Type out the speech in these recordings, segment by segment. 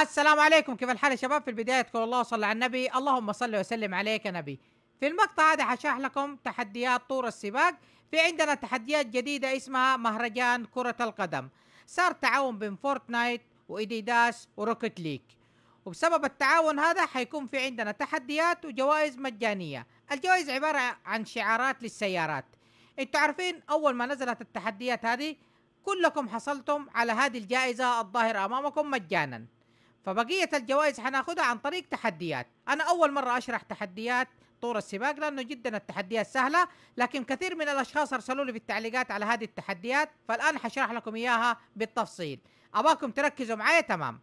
السلام عليكم كيف الحال يا شباب في البداية تقول الله صلى على النبي اللهم صل وسلم عليك يا نبي في المقطع هذا حشرح لكم تحديات طور السباق في عندنا تحديات جديدة اسمها مهرجان كرة القدم صار تعاون بين فورتنايت وإيديداس وروكت ليك وبسبب التعاون هذا حيكون في عندنا تحديات وجوائز مجانية الجوائز عبارة عن شعارات للسيارات انتوا عارفين اول ما نزلت التحديات هذه كلكم حصلتم على هذه الجائزة الظاهرة امامكم مجانا فبقية الجوائز حناخدها عن طريق تحديات انا اول مرة اشرح تحديات طور السباق لانه جدا التحديات سهله لكن كثير من الاشخاص ارسلوا لي في التعليقات على هذه التحديات فالان حشرح لكم اياها بالتفصيل اباكم تركزوا معايا تمام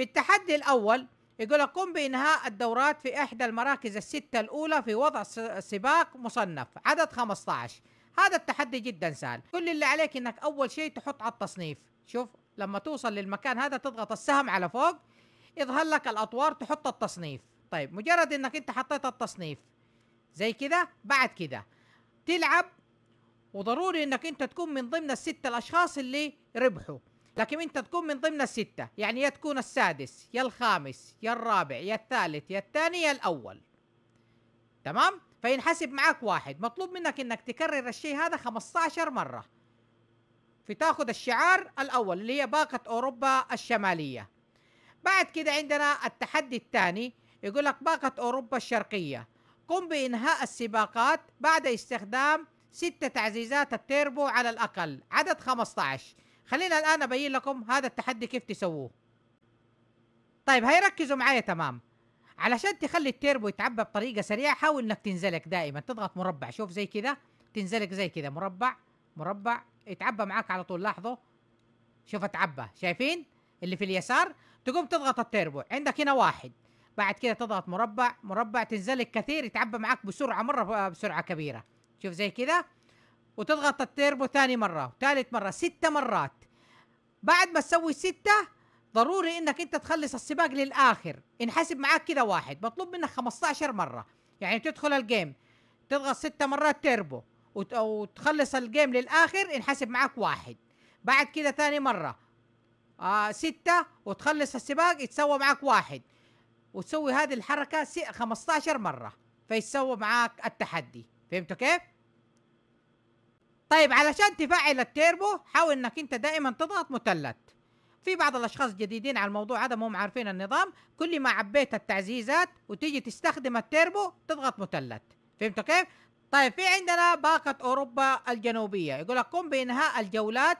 في التحدي الأول يقول قم بإنهاء الدورات في إحدى المراكز الستة الأولى في وضع سباق مصنف عدد 15 هذا التحدي جدا سهل كل اللي عليك إنك أول شيء تحط على التصنيف شوف لما توصل للمكان هذا تضغط السهم على فوق يظهر لك الأطوار تحط التصنيف طيب مجرد إنك أنت حطيت التصنيف زي كده بعد كده تلعب وضروري انك انت تكون من ضمن الستة الاشخاص اللي ربحوا لكن انت تكون من ضمن الستة يعني يا تكون السادس يا الخامس يا الرابع يا الثالث يا الثاني يا الأول تمام فينحسب معك واحد مطلوب منك انك تكرر الشيء هذا 15 مرة فتاخذ الشعار الأول اللي هي باقة أوروبا الشمالية بعد كده عندنا التحدي الثاني يقول لك باقة أوروبا الشرقية قم بإنهاء السباقات بعد استخدام ستة تعزيزات التيربو على الأقل عدد 15 خلينا الان ابين لكم هذا التحدي كيف تسووه طيب هيركزوا معايا تمام علشان تخلي التيربو يتعبى بطريقه سريعه حاول انك تنزلك دائما تضغط مربع شوف زي كذا تنزلك زي كذا مربع مربع يتعبى معاك على طول لاحظوا شوف اتعبى شايفين اللي في اليسار تقوم تضغط التيربو عندك هنا واحد بعد كذا تضغط مربع مربع تنزلك كثير يتعبى معاك بسرعه مره بسرعه كبيره شوف زي كذا وتضغط التيربو ثاني مرة وثالث مرة ست مرات بعد ما تسوي ستة ضروري انك انت تخلص السباق للاخر انحسب معاك كذا واحد مطلوب منك 15 مرة يعني تدخل الجيم تضغط ستة مرات تيربو وتخلص الجيم للاخر انحسب معاك واحد بعد كذا ثاني مرة آه ستة وتخلص السباق يتسوى معاك واحد وتسوي هذه الحركة 15 مرة فيتسوى معاك التحدي فهمتوا كيف؟ طيب علشان تفعل التيربو حاول انك انت دائما تضغط مثلث في بعض الاشخاص جديدين على الموضوع هذا مو عارفين النظام كل ما عبيت التعزيزات وتيجي تستخدم التيربو تضغط مثلث فهمتوا كيف طيب في عندنا باقة أوروبا الجنوبية يقول لك قم بإنهاء الجولات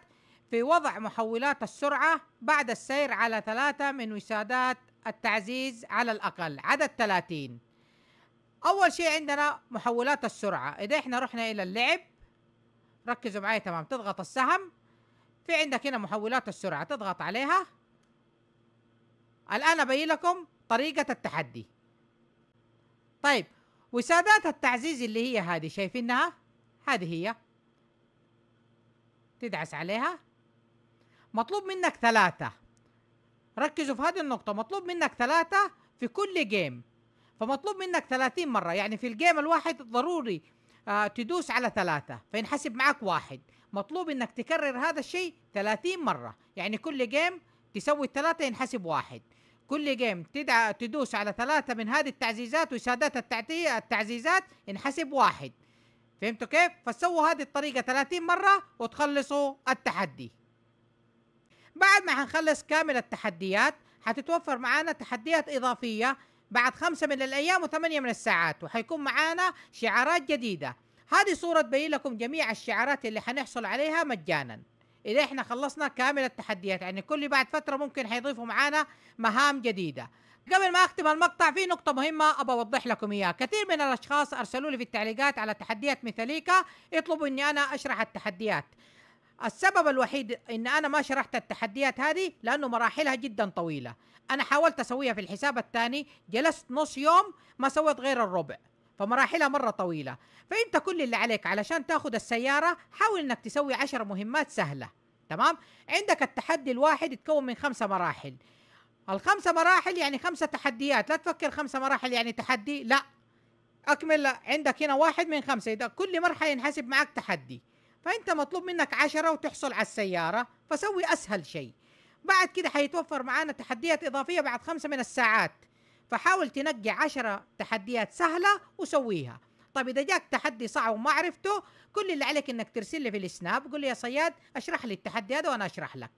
في وضع محولات السرعة بعد السير على ثلاثة من وسادات التعزيز على الأقل عدد 30 أول شيء عندنا محولات السرعة إذا إحنا رحنا إلى اللعب ركزوا معي تمام تضغط السهم في عندك هنا محولات السرعة تضغط عليها الآن أبين لكم طريقة التحدي طيب وسادات التعزيز اللي هي هذه شايفينها هذه هي تدعس عليها مطلوب منك ثلاثة ركزوا في هذه النقطة مطلوب منك ثلاثة في كل جيم فمطلوب منك 30 مرة يعني في الجيم الواحد ضروري آه، تدوس على ثلاثة فينحسب معك واحد مطلوب انك تكرر هذا الشيء 30 مرة يعني كل جيم تسوي الثلاثة ينحسب واحد كل جيم تدع تدوس على ثلاثة من هذه التعزيزات وسادات التعتي... التعزيزات ينحسب واحد فهمتوا كيف؟ فسووا هذه الطريقة 30 مرة وتخلصوا التحدي بعد ما حنخلص كامل التحديات حتتوفر معانا تحديات إضافية بعد خمسة من الأيام وثمانية من الساعات وحيكون معانا شعارات جديدة هذه صورة تبين لكم جميع الشعارات اللي حنحصل عليها مجانا إذا احنا خلصنا كامل التحديات يعني كل بعد فترة ممكن حيضيفوا معانا مهام جديدة قبل ما اختم المقطع في نقطة مهمة ابى اوضح لكم اياها، كثير من الاشخاص ارسلوا لي في التعليقات على تحديات مثاليكا يطلبوا اني انا اشرح التحديات، السبب الوحيد ان انا ما شرحت التحديات هذه لانه مراحلها جدا طويله انا حاولت اسويها في الحساب الثاني جلست نص يوم ما سويت غير الربع فمراحلها مرة طويلة فأنت كل اللي عليك علشان تاخذ السيارة حاول أنك تسوي عشر مهمات سهلة تمام عندك التحدي الواحد يتكون من خمسة مراحل الخمسة مراحل يعني خمسة تحديات لا تفكر خمسة مراحل يعني تحدي لا أكمل عندك هنا واحد من خمسة إذا كل مرحلة ينحسب معك تحدي فانت مطلوب منك عشرة وتحصل على السياره فسوي اسهل شيء بعد كده حيتوفر معانا تحديات اضافيه بعد خمسه من الساعات فحاول تنقي عشرة تحديات سهله وسويها طب اذا جاك تحدي صعب وما عرفته كل اللي عليك انك ترسل لي في السناب قول لي يا صياد اشرح لي التحدي هذا وانا اشرح لك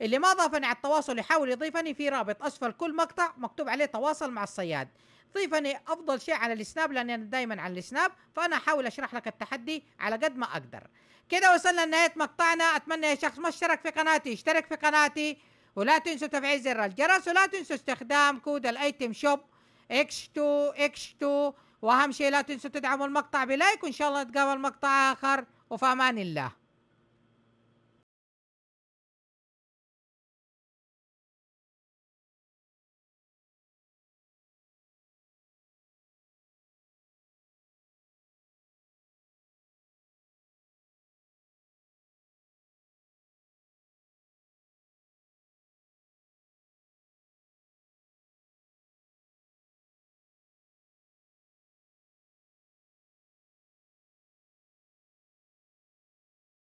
اللي ما ضافني على التواصل يحاول يضيفني في رابط اسفل كل مقطع مكتوب عليه تواصل مع الصياد ضيفني افضل شيء على السناب لاني انا دايما على السناب فانا احاول اشرح لك التحدي على قد ما اقدر كده وصلنا لنهايه مقطعنا اتمنى يا شخص ما اشترك في قناتي اشترك في قناتي ولا تنسوا تفعيل زر الجرس ولا تنسوا استخدام كود الايتم شوب اكس 2 اكس 2 واهم شيء لا تنسوا تدعموا المقطع بلايك وان شاء الله نتقابل مقطع اخر وفي امان الله